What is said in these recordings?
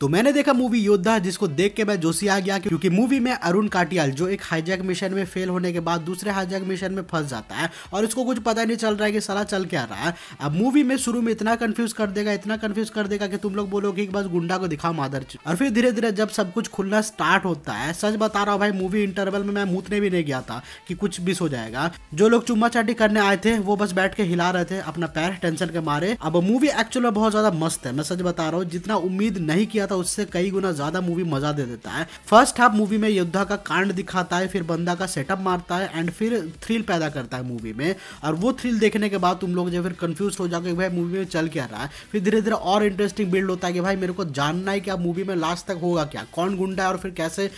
तो मैंने देखा मूवी योद्धा जिसको देख के मैं जोशी आ गया क्योंकि मूवी में अरुण काटियाल जो एक हाईजैक मिशन में फेल होने के बाद दूसरे हाईजैक मिशन में फंस जाता है और इसको कुछ पता नहीं चल रहा है कि सलाह चल क्या रहा है अब मूवी में शुरू में इतना कंफ्यूज कर देगा इतना कंफ्यूज कर देगा कि तुम लोग बोलोगे एक बस गुंडा को दिखाओ मादर और फिर धीरे धीरे जब सब कुछ खुलना स्टार्ट होता है सच बता रहा हूँ भाई मूवी इंटरवल में मैं मूतने भी नहीं गया था कि कुछ मिस हो जाएगा जो लोग चुम्मा चाटी करने आए थे वो बस बैठ के हिला रहे थे अपना पैर टेंशन के मारे अब मूवी एक्चुअल में बहुत ज्यादा मस्त है मैं सच बता रहा हूँ जितना उम्मीद नहीं किया किया था उससे कई गुना ज्यादा मूवी मजा दे देता है फर्स्ट हाफ मूवी में योद्धा का कांड दिखाता है फिर बंदा का सेटअप मारता है एंड फिर थ्रिल पैदा करता है मूवी में और वो थ्रिल देखने के बाद तुम लोग जो फिर कंफ्यूज हो जाओगे भाई मूवी में चल क्या रहा है फिर धीरे धीरे और इंटरेस्टिंग बिल्ड होता है कि भाई मेरे को जानना है कि मूवी में लास्ट तक होगा क्या कौन गुंडा है और फिर कैसे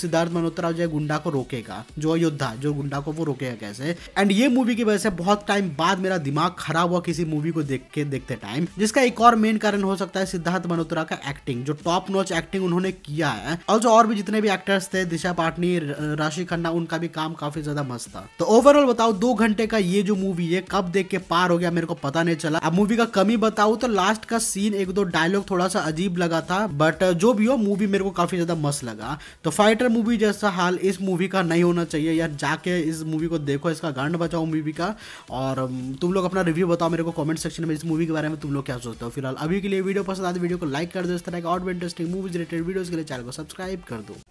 सिद्धार्थ मल्होत्रा जो गुंडा को रोकेगा जो योद्धा जो गुंडा को वो रोकेगा कैसे एंड ये मूवी की वजह से बहुत टाइम बाद मेरा दिमाग खराब हुआ किसी मूवी को देख के देखते टाइम जिसका एक और मेन कारण हो सकता है सिद्धार्थ मल्होत्रा का एक्टिंग एक्टिंग जो टॉप नॉच एक्टिंग उन्होंने किया है और जो और भी जितने भी एक्टर्स थे दिशा पाटनी राशि खन्ना उनका भी काम काफी ज्यादा मस्त था तो ओवरऑल बताओ दो घंटे का ये जो मूवी है कब देख के पार हो गया मेरे को पता नहीं चला अब मूवी का कमी बताऊ तो लास्ट का सीन एक दो डायलॉग थोड़ा सा अजीब लगा था बट जो भी हो मूवी मेरे को काफी ज्यादा मस्त लगा तो फाइटर मूवी जैसा हाल इस मूवी का नहीं होना चाहिए यार जाके इस मूवी को देखो इसका गांड बचाओ मूवी का और तुम लोग अपना रिव्यू बताओ मेरे को कमेंट सेक्शन में इस मूवी के बारे में तुम लोग क्या सोचते हो फिलहाल अभी के लिए वीडियो पसंद आते तो वीडियो को लाइक कर दो इस तरह out interesting movies related videos के लिए चैनल को सब्सक्राइब कर दो